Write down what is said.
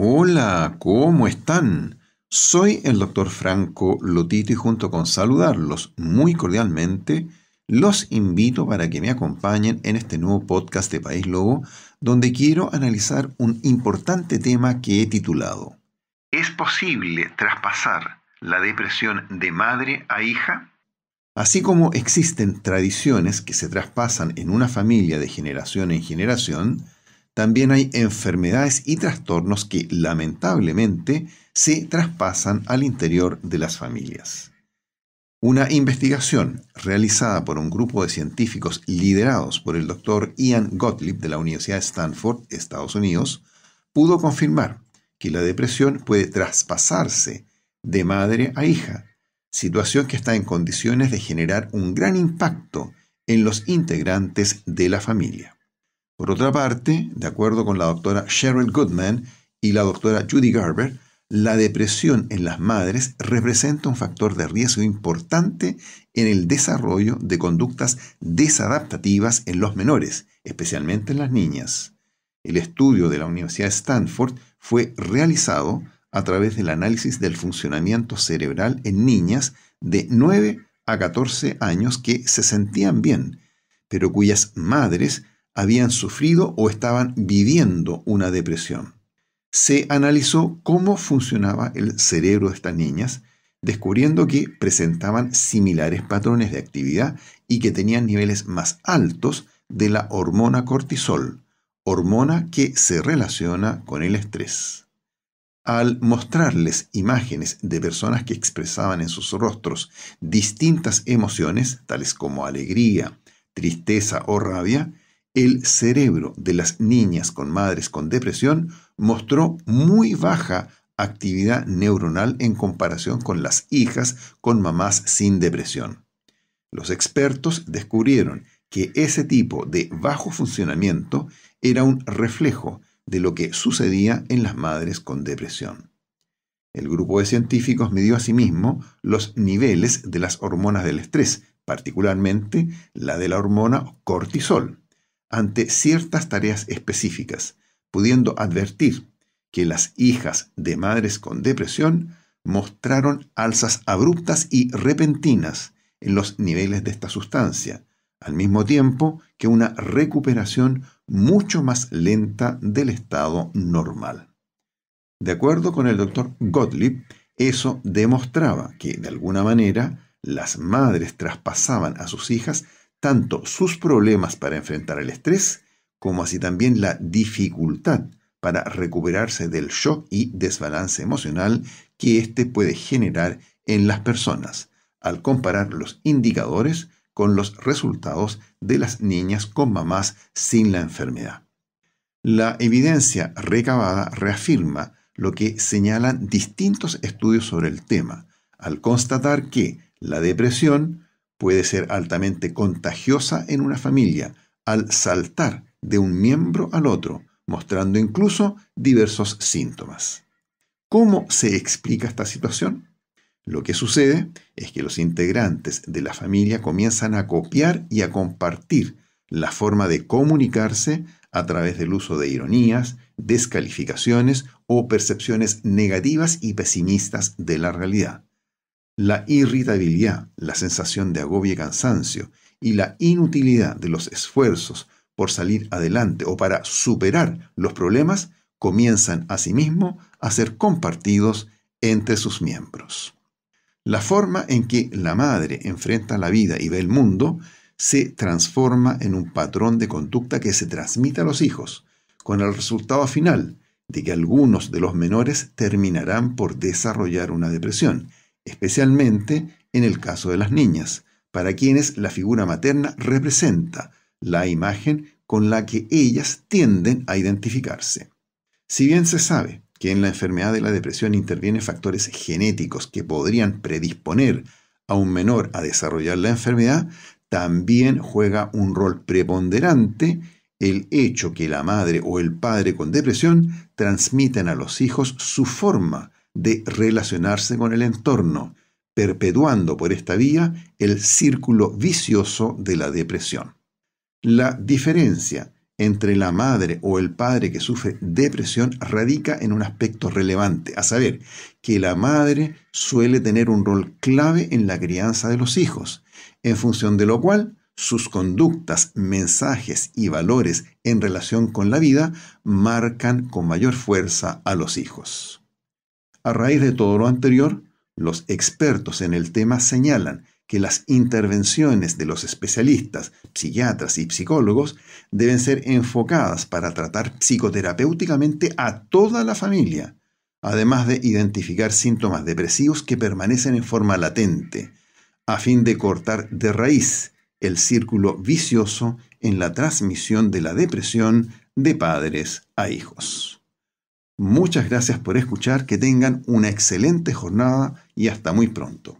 Hola, ¿cómo están? Soy el doctor Franco Lotito y junto con saludarlos muy cordialmente, los invito para que me acompañen en este nuevo podcast de País Lobo, donde quiero analizar un importante tema que he titulado ¿Es posible traspasar la depresión de madre a hija? Así como existen tradiciones que se traspasan en una familia de generación en generación, también hay enfermedades y trastornos que lamentablemente se traspasan al interior de las familias. Una investigación realizada por un grupo de científicos liderados por el doctor Ian Gottlieb de la Universidad de Stanford, Estados Unidos, pudo confirmar que la depresión puede traspasarse de madre a hija, situación que está en condiciones de generar un gran impacto en los integrantes de la familia. Por otra parte, de acuerdo con la doctora Cheryl Goodman y la doctora Judy Garber, la depresión en las madres representa un factor de riesgo importante en el desarrollo de conductas desadaptativas en los menores, especialmente en las niñas. El estudio de la Universidad de Stanford fue realizado a través del análisis del funcionamiento cerebral en niñas de 9 a 14 años que se sentían bien, pero cuyas madres habían sufrido o estaban viviendo una depresión. Se analizó cómo funcionaba el cerebro de estas niñas, descubriendo que presentaban similares patrones de actividad y que tenían niveles más altos de la hormona cortisol, hormona que se relaciona con el estrés. Al mostrarles imágenes de personas que expresaban en sus rostros distintas emociones, tales como alegría, tristeza o rabia, el cerebro de las niñas con madres con depresión mostró muy baja actividad neuronal en comparación con las hijas con mamás sin depresión. Los expertos descubrieron que ese tipo de bajo funcionamiento era un reflejo de lo que sucedía en las madres con depresión. El grupo de científicos midió asimismo los niveles de las hormonas del estrés, particularmente la de la hormona cortisol ante ciertas tareas específicas, pudiendo advertir que las hijas de madres con depresión mostraron alzas abruptas y repentinas en los niveles de esta sustancia, al mismo tiempo que una recuperación mucho más lenta del estado normal. De acuerdo con el doctor Gottlieb, eso demostraba que, de alguna manera, las madres traspasaban a sus hijas tanto sus problemas para enfrentar el estrés como así también la dificultad para recuperarse del shock y desbalance emocional que éste puede generar en las personas, al comparar los indicadores con los resultados de las niñas con mamás sin la enfermedad. La evidencia recabada reafirma lo que señalan distintos estudios sobre el tema, al constatar que la depresión, puede ser altamente contagiosa en una familia al saltar de un miembro al otro, mostrando incluso diversos síntomas. ¿Cómo se explica esta situación? Lo que sucede es que los integrantes de la familia comienzan a copiar y a compartir la forma de comunicarse a través del uso de ironías, descalificaciones o percepciones negativas y pesimistas de la realidad la irritabilidad, la sensación de agobio y cansancio y la inutilidad de los esfuerzos por salir adelante o para superar los problemas comienzan asimismo a ser compartidos entre sus miembros. La forma en que la madre enfrenta la vida y ve el mundo se transforma en un patrón de conducta que se transmite a los hijos, con el resultado final de que algunos de los menores terminarán por desarrollar una depresión especialmente en el caso de las niñas, para quienes la figura materna representa la imagen con la que ellas tienden a identificarse. Si bien se sabe que en la enfermedad de la depresión intervienen factores genéticos que podrían predisponer a un menor a desarrollar la enfermedad, también juega un rol preponderante el hecho que la madre o el padre con depresión transmiten a los hijos su forma de relacionarse con el entorno, perpetuando por esta vía el círculo vicioso de la depresión. La diferencia entre la madre o el padre que sufre depresión radica en un aspecto relevante, a saber, que la madre suele tener un rol clave en la crianza de los hijos, en función de lo cual sus conductas, mensajes y valores en relación con la vida marcan con mayor fuerza a los hijos. A raíz de todo lo anterior, los expertos en el tema señalan que las intervenciones de los especialistas, psiquiatras y psicólogos deben ser enfocadas para tratar psicoterapéuticamente a toda la familia, además de identificar síntomas depresivos que permanecen en forma latente, a fin de cortar de raíz el círculo vicioso en la transmisión de la depresión de padres a hijos. Muchas gracias por escuchar, que tengan una excelente jornada y hasta muy pronto.